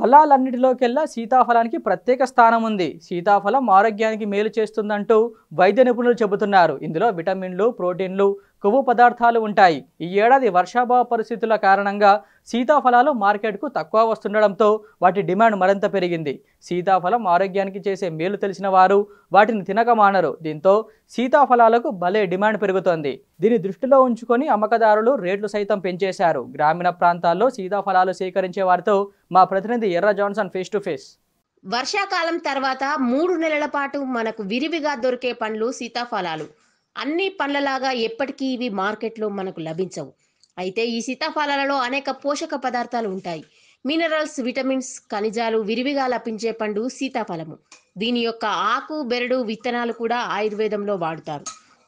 ఫలాలన్నిటిలోకెల్లా సీతాఫలానికి ప్రత్యేక స్థానం ఉంది సీతాఫలం ఆరోగ్యానికి మేలు చేస్తుందంటూ వైద్య నిపుణులు చెబుతున్నారు ఇందులో విటమిన్లు ప్రోటీన్లు కొవ్వు పదార్థాలు ఉంటాయి ఈ ఏడాది వర్షాభావ పరిస్థితుల కారణంగా సీతాఫలాలు మార్కెట్కు తక్కువ వస్తుండడంతో వాటి డిమాండ్ మరింత పెరిగింది సీతాఫలం ఆరోగ్యానికి చేసే మేలు తెలిసిన వారు వాటిని తినక మానరు దీంతో సీతాఫలాలకు భలే డిమాండ్ పెరుగుతోంది దీని దృష్టిలో ఉంచుకొని అమ్మకదారులు రేట్లు సైతం పెంచేశారు గ్రామీణ ప్రాంతాల్లో సీతాఫలాలు సేకరించే వారితో మా ప్రతినిధి ఎర్ర జాన్సన్ ఫేస్ టు ఫేస్ వర్షాకాలం తర్వాత మూడు నెలల పాటు మనకు విరివిగా దొరికే పండ్లు సీతాఫలాలు అన్ని పండ్లలాగా ఎప్పటికీ ఇవి మార్కెట్లో మనకు లభించవు అయితే ఈ సీతాఫలాలలో అనేక పోషక పదార్థాలు ఉంటాయి మినరల్స్ విటమిన్స్ ఖనిజాలు విరివిగా లభించే పండు సీతాఫలము దీని యొక్క ఆకు బెరడు విత్తనాలు కూడా ఆయుర్వేదంలో వాడుతారు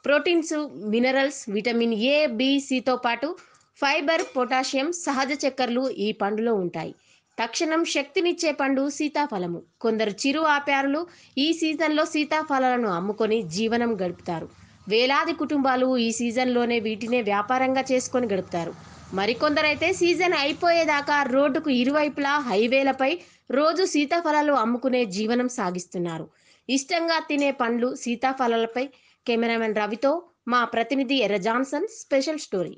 ప్రోటీన్స్ మినరల్స్ విటమిన్ ఏ బిసితో పాటు ఫైబర్ పొటాషియం సహజ చక్కెరలు ఈ పండులో ఉంటాయి తక్షణం శక్తినిచ్చే పండు సీతాఫలము కొందరు చిరు ఆప్యారులు ఈ సీజన్లో సీతాఫలాలను అమ్ముకొని జీవనం గడుపుతారు వేలాది కుటుంబాలు ఈ సీజన్లోనే వీటినే వ్యాపారంగా చేసుకొని గడుపుతారు మరికొందరైతే సీజన్ అయిపోయేదాకా రోడ్డుకు ఇరువైపులా హైవేలపై రోజు సీతాఫలాలు అమ్ముకునే జీవనం సాగిస్తున్నారు ఇష్టంగా తినే పండ్లు సీతాఫలాలపై కెమెరామెన్ రవితో మా ప్రతినిధి ఎర్ర జాన్సన్ స్పెషల్ స్టోరీ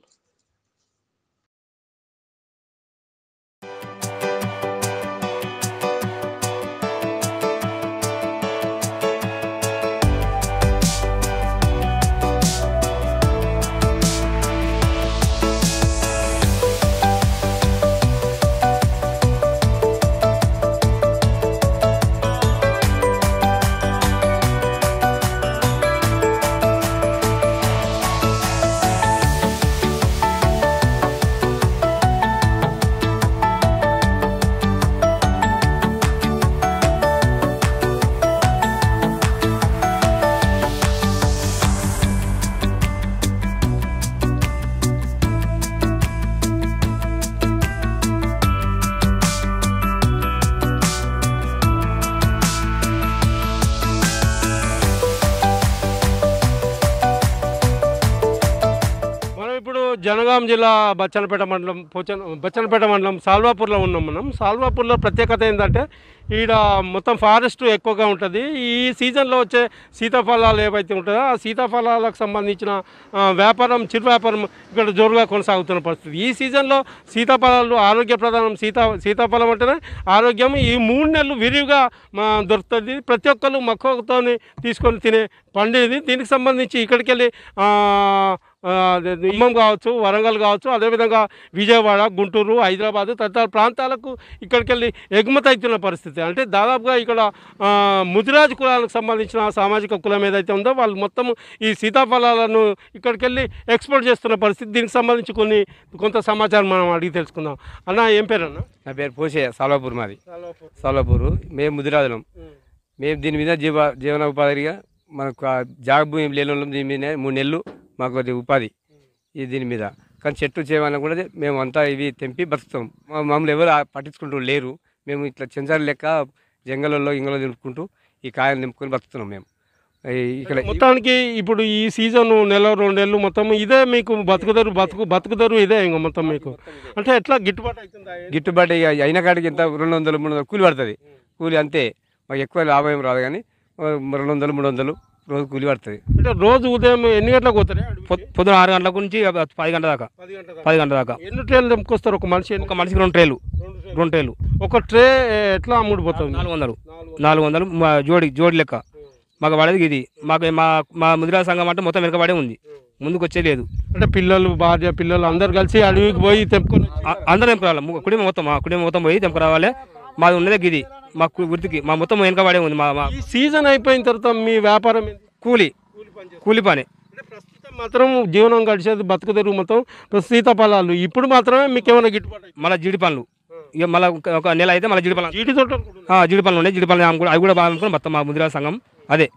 జనగాం జిల్లా బచ్చనపేట మండలం పోచన బచ్చనపేట మండలం సాల్వాపూర్లో ఉన్నాం మనం సాల్వాపూర్లో ప్రత్యేకత ఏంటంటే ఈడ మొత్తం ఫారెస్ట్ ఎక్కువగా ఉంటుంది ఈ సీజన్లో వచ్చే సీతాఫలాలు ఏవైతే ఉంటుందో ఆ సీతాఫలాలకు సంబంధించిన వ్యాపారం చిరు వ్యాపారం ఇక్కడ జోరుగా కొనసాగుతున్న పరిస్థితి ఈ సీజన్లో సీతాఫలాలు ఆరోగ్య ప్రధానం సీతా సీతాఫలం అంటేనే ఆరోగ్యం ఈ మూడు నెలలు విరివిగా దొరుకుతుంది ప్రతి ఒక్కరు మక్కువతో తీసుకొని తినే పండేది దీనికి సంబంధించి ఇక్కడికి వెళ్ళి ఖమ్మం కావచ్చు వరంగల్ కావచ్చు అదేవిధంగా విజయవాడ గుంటూరు హైదరాబాద్ తదితర ప్రాంతాలకు ఇక్కడికి వెళ్ళి ఎగుమతి అవుతున్న పరిస్థితి అంటే దాదాపుగా ఇక్కడ ముదిరాజ్ కులాలకు సంబంధించిన సామాజిక కులం ఏదైతే ఉందో వాళ్ళు మొత్తం ఈ సీతాఫలాలను ఇక్కడికి వెళ్ళి ఎక్స్పోర్ట్ చేస్తున్న పరిస్థితి దీనికి సంబంధించి కొన్ని కొంత సమాచారం మనం అడిగి తెలుసుకుందాం అన్న ఏం పేరు అన్న నా పేరు పోసే సాలోపూర్ మాది సాలోపూర్ మేము ముదిరాజులం మేము దీని మీద జీవ జీవనోపాధిగా మనకు జాగ భూమి లేని దీని మీద మూడు నెలలు మాకు అది ఉపాధి ఈ దీని మీద కానీ చెట్టు చేయమని కూడా మేము అంతా ఇవి తెంపి బతుకుతాం మా మమ్మల్ని ఎవరు పట్టించుకుంటూ లేరు మేము ఇట్లా చెంచారు లెక్క జంగలలో ఇంగలో నింపుకుంటూ ఈ కాయలు నింపుకొని బతుకుతున్నాం మేము ఇక్కడ మొత్తానికి ఇప్పుడు ఈ సీజన్ నెల రెండు నెలలు మొత్తం ఇదే మీకు బతుకుదరు బతుకు బతుకుదరు ఇదే ఇంకా మొత్తం మీకు అంటే ఎట్లా గిట్టుబాటు అవుతుందా గిట్టుబాటు అయిన కాడికి ఇంత రెండు వందలు మూడు వందలు కూలి పడుతుంది కూలి అంతే మాకు ఎక్కువ లాభం రాదు కానీ రెండు వందలు మూడు వందలు రోజు కూలి పడుతుంది అంటే రోజు ఉదయం ఎన్ని గంటలకు పోతారు పొద్దున ఆరు గంటల నుంచి పది గంటల దాకా పది గంటల దాకా ఎన్ని ట్రేలు తెంపుకొస్తారు ఒక మనిషి ఒక మనిషికి రెండు ట్రైలు రెండు ట్రైలు ఒక ట్రే ఎట్లా అమ్ముడు పోతుంది నాలుగు వందలు నాలుగు వందలు మా జోడి జోడి లెక్క మాకు పడేది ఇది మాకు మా మా ముదిరా సంఘం అంటే మొత్తం వెనకబడే ఉంది ముందుకు లేదు అంటే పిల్లలు భార్య పిల్లలు అందరు కలిసి అడవికి పోయి తెంపుకొని అందరూ తెంపుకురావాలి కుటుంబం మొత్తం కుటుంబం మొత్తం పోయి తెంపుకురావాలి మాది ఉన్నదే గిది మా వృత్తికి మా మొత్తం వెనుకబడే ఉంది మా సీజన్ అయిపోయిన తర్వాత మీ వ్యాపారం కూలి కూలి పని మాత్రం జీవనం గడిచేది బతుకు తెరుగు మొత్తం సీతాఫలాలు ఇప్పుడు మాత్రమే మీకు ఏమైనా గిట్టుబాటు మళ్ళీ జీడి పనులు ఇక మళ్ళీ ఒక నెల అయితే మళ్ళీ జీడి పనులు జీడి తోట జీడి పనులు ఉన్నాయి జీడి పనులు అవి కూడా బాగా మొత్తం మా ముదిరా సంఘం అదే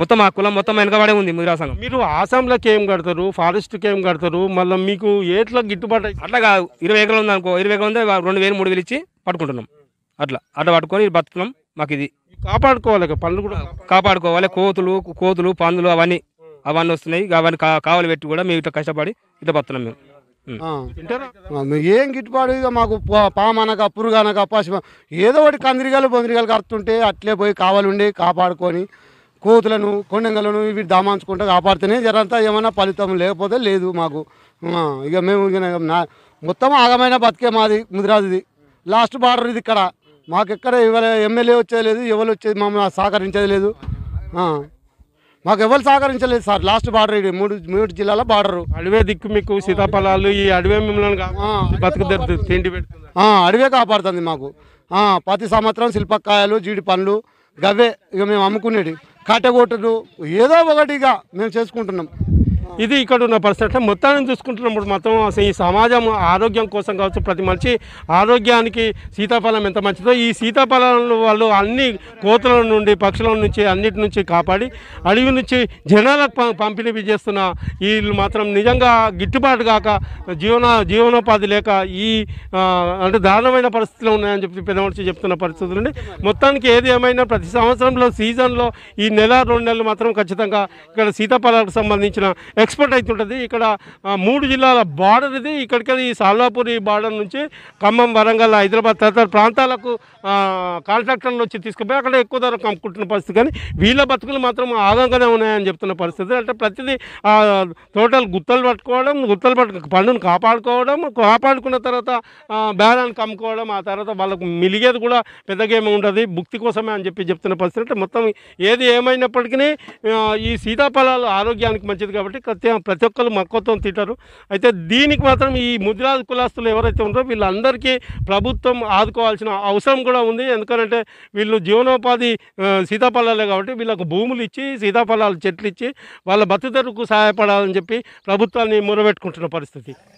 మొత్తం మా కులం మొత్తం వెనకబడే ఉంది ముదిరా సంఘం మీరు ఆసాంలోకి ఏం కడతారు ఫారెస్ట్కి ఏం కడతారు మళ్ళీ మీకు ఏట్లో గిట్టుబాటు అట్లా కాదు ఇరవై ఎకరాలు ఉంది అనుకో ఇరవై ఎకరాలు ఉంది రెండు వేలు మూడు వేలు ఇచ్చి పట్టుకుంటున్నాం అట్లా అట్లా పట్టుకొని బతుకున్నాం మాకు ఇది కాపాడుకోవాలి పళ్ళు కూడా కాపాడుకోవాలి కోతులు కోతులు పందులు అవన్నీ అవన్నీ వస్తున్నాయి అవన్నీ కావాలి పెట్టి కూడా మేము ఇట్లా కష్టపడి ఇట్లా బతున్నాం మేము ఏం గిట్టుబాటు ఇక మాకు పామనక పురుగనక పశు ఏదో ఒకటి కందిరిగాలు బొందిరిగాలు కడుతుంటే అట్లే పోయి ఉండి కాపాడుకొని కోతులను కొండంగలను ఇవి దామాంచుకుంటూ కాపాడుతూనే జరంతా ఏమైనా ఫలితం లేకపోతే లేదు మాకు ఇక మేము ఇక మొత్తం ఆగమైన బతికే మాది ముదిరాదిది లాస్ట్ బార్డర్ ఇది ఇక్కడ మాకెక్కడ ఇవాళ ఎమ్మెల్యే లేదు ఎవరు వచ్చేది మమ్మల్ని సహకరించేది లేదు మాకు ఎవరు సహకరించలేదు సార్ లాస్ట్ బార్డర్ ఇది మూడు మూడు జిల్లాల బార్డర్ అడవే దిక్కు మీకు సీతాఫలాలు ఈ అడవే మిమ్మల్ని బతుకు తిండి అడవే కాపాడుతుంది మాకు ప్రతి సంవత్సరం శిల్పకాయలు జీడి పండ్లు గవ్వే ఇక మేము అమ్ముకునేది కాటెగోటలు ఏదో ఒకటి ఇక మేము చేసుకుంటున్నాం ఇది ఇక్కడ ఉన్న పరిస్థితి అంటే మొత్తాన్ని చూసుకుంటున్నప్పుడు మాత్రం అసలు ఈ సమాజం ఆరోగ్యం కోసం కావచ్చు ప్రతి మనిషి ఆరోగ్యానికి సీతాఫలం ఎంత మంచిదో ఈ సీతాఫలం వాళ్ళు అన్ని కోతుల నుండి పక్షుల నుంచి అన్నిటి నుంచి కాపాడి అడవి నుంచి జనాలకు పంపిణీ చేస్తున్న వీళ్ళు మాత్రం నిజంగా గిట్టుబాటు కాక జీవన జీవనోపాధి లేక ఈ అంటే దారుణమైన పరిస్థితులు ఉన్నాయని చెప్పి పెద్ద మనిషి చెప్తున్న పరిస్థితులు మొత్తానికి ఏది ఏమైనా ప్రతి సంవత్సరంలో సీజన్లో ఈ నెల రెండు నెలలు మాత్రం ఖచ్చితంగా ఇక్కడ సీతాఫలాలకు సంబంధించిన ఎక్స్పోర్ట్ అవుతుంటుంది ఇక్కడ మూడు జిల్లాల బార్డర్ ఇది ఇక్కడికి ఈ సాల్వాపూర్ ఈ బార్డర్ నుంచి ఖమ్మం వరంగల్ హైదరాబాద్ తదితర ప్రాంతాలకు కాంట్రాక్టర్లు వచ్చి తీసుకుపోయి అక్కడ ఎక్కువ ధర కమ్ముకుంటున్న పరిస్థితి కానీ వీళ్ళ బతుకులు మాత్రం ఆదంగానే ఉన్నాయని చెప్తున్న పరిస్థితి అంటే ప్రతిదీ టోటల్ గుత్తలు పట్టుకోవడం గుత్తలు పట్టు పండును కాపాడుకోవడం కాపాడుకున్న తర్వాత బేరాన్ని కమ్ముకోవడం ఆ తర్వాత వాళ్ళకు మిలిగేది కూడా పెద్దగేమి ఉండదు భుక్తి కోసమే అని చెప్పి చెప్తున్న పరిస్థితి అంటే మొత్తం ఏది ఏమైనప్పటికీ ఈ సీతాఫలాలు ఆరోగ్యానికి మంచిది కాబట్టి ప్రతి ప్రతి ఒక్కరు మక్కువతో తింటారు అయితే దీనికి మాత్రం ఈ ముదిరాజు కులాస్తులు ఎవరైతే ఉన్నారో వీళ్ళందరికీ ప్రభుత్వం ఆదుకోవాల్సిన అవసరం కూడా ఉంది ఎందుకంటే వీళ్ళు జీవనోపాధి సీతాఫలాలే కాబట్టి వీళ్ళకు భూములు ఇచ్చి సీతాఫలాలు చెట్లు ఇచ్చి వాళ్ళ బతుదరుకు సహాయపడాలని చెప్పి ప్రభుత్వాన్ని మొరబెట్టుకుంటున్న పరిస్థితి